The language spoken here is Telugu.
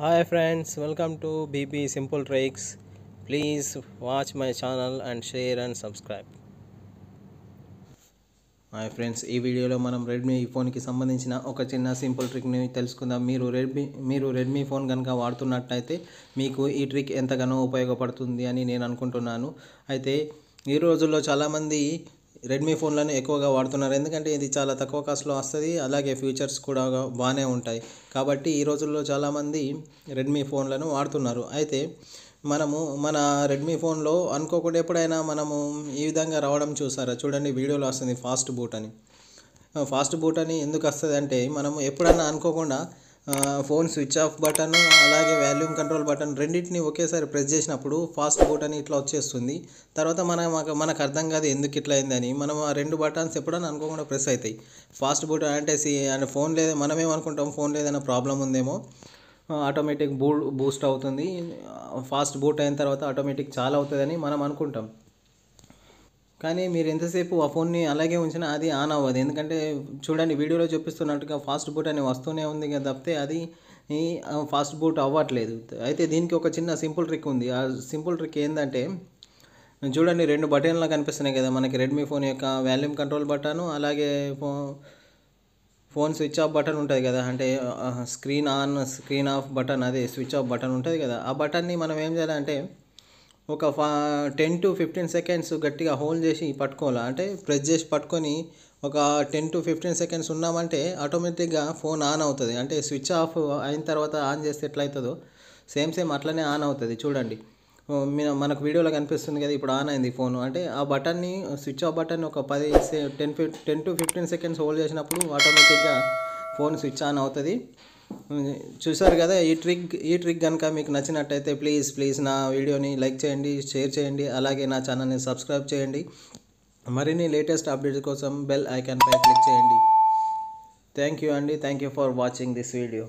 hi friends welcome to BB simple tricks please watch my channel and share and subscribe hi friends ఈ వీడియోలో మనం రెడ్మీ ఫోన్కి సంబంధించిన ఒక చిన్న సింపుల్ ట్రిక్ని తెలుసుకుందాం మీరు రెడ్మీ మీరు రెడ్మీ ఫోన్ కనుక వాడుతున్నట్టయితే మీకు ఈ ట్రిక్ ఎంతగానో ఉపయోగపడుతుంది అని నేను అనుకుంటున్నాను అయితే ఈ రోజుల్లో చాలామంది రెడ్మీ ఫోన్లను ఎక్కువగా వాడుతున్నారు ఎందుకంటే ఇది చాలా తక్కువ కాస్ట్లో వస్తుంది అలాగే ఫీచర్స్ కూడా బాగానే ఉంటాయి కాబట్టి ఈ రోజుల్లో చాలామంది రెడ్మీ ఫోన్లను వాడుతున్నారు అయితే మనము మన రెడ్మీ ఫోన్లో అనుకోకుండా ఎప్పుడైనా మనము ఈ విధంగా రావడం చూసారా చూడండి వీడియోలో వస్తుంది ఫాస్ట్ బూట్ అని ఫాస్ట్ బూట్ అని ఎందుకు వస్తుంది అంటే మనము ఎప్పుడైనా అనుకోకుండా ఫోన్ స్విచ్ ఆఫ్ బటన్ అలాగే వాల్యూమ్ కంట్రోల్ బటన్ రెండింటిని ఒకేసారి ప్రెస్ చేసినప్పుడు ఫాస్ట్ బూట్ అని ఇట్లా వచ్చేస్తుంది తర్వాత మన మనకు అర్థం కాదు ఎందుకు ఇట్లా అయిందని మనం ఆ రెండు బటన్స్ ఎప్పుడైనా అనుకోకుండా ప్రెస్ అవుతాయి ఫాస్ట్ బూట్ అంటే సి అండ్ ఫోన్ లేదా మనమేమనుకుంటాం ఫోన్లో ఏదైనా ప్రాబ్లం ఉందేమో ఆటోమేటిక్ బూ బూస్ట్ అవుతుంది ఫాస్ట్ బూట్ అయిన తర్వాత ఆటోమేటిక్ చాలా అవుతుందని మనం అనుకుంటాం కానీ మీరు ఎంతసేపు ఆ ఫోన్ని అలాగే ఉంచినా అది ఆన్ అవ్వదు ఎందుకంటే చూడండి వీడియోలో చూపిస్తున్నట్టుగా ఫాస్ట్ బూట్ అని వస్తూనే ఉంది కదా తప్పితే అది ఫాస్ట్ బూట్ అవ్వట్లేదు అయితే దీనికి ఒక చిన్న సింపుల్ ట్రిక్ ఉంది ఆ సింపుల్ ట్రిక్ ఏంటంటే చూడండి రెండు బటన్లా కనిపిస్తున్నాయి కదా మనకి రెడ్మీ ఫోన్ యొక్క వాల్యూమ్ కంట్రోల్ బటను అలాగే ఫోన్ స్విచ్ ఆఫ్ బటన్ ఉంటుంది కదా అంటే screen on screen off button అదే స్విచ్ ఆఫ్ బటన్ ఉంటుంది కదా ఆ బటన్ని మనం ఏం చేయాలంటే ఒక ఫా టెన్ టు ఫిఫ్టీన్ సెకండ్స్ గట్టిగా హోల్డ్ చేసి పట్టుకోవాలి అంటే ప్రెస్ చేసి పట్టుకొని ఒక టెన్ టు ఫిఫ్టీన్ సెకండ్స్ ఉన్నామంటే ఆటోమేటిక్గా ఫోన్ ఆన్ అవుతుంది అంటే స్విచ్ ఆఫ్ అయిన తర్వాత ఆన్ చేస్తే ఎట్లయితుందో సేమ్ సేమ్ అట్లనే ఆన్ అవుతుంది చూడండి మనకు వీడియోలో కనిపిస్తుంది కదా ఇప్పుడు ఆన్ అయింది ఫోన్ అంటే ఆ బటన్ని స్విచ్ ఆఫ్ బటన్ ఒక పది ten fifteen to fifteen seconds hold చేసినప్పుడు ఆటోమేటిక్గా ఫోన్ స్విచ్ ఆన్ అవుతుంది చూసారు కదా ఈ ట్రిక్ ఈ ట్రిక్ కనుక మీకు నచ్చినట్టయితే ప్లీజ్ ప్లీజ్ నా వీడియోని లైక్ చేయండి షేర్ చేయండి అలాగే నా ఛానల్ని సబ్స్క్రైబ్ చేయండి మరిన్ని లేటెస్ట్ అప్డేట్స్ కోసం బెల్ ఐకాన్పై క్లిక్ చేయండి థ్యాంక్ యూ అండి thank you for watching this video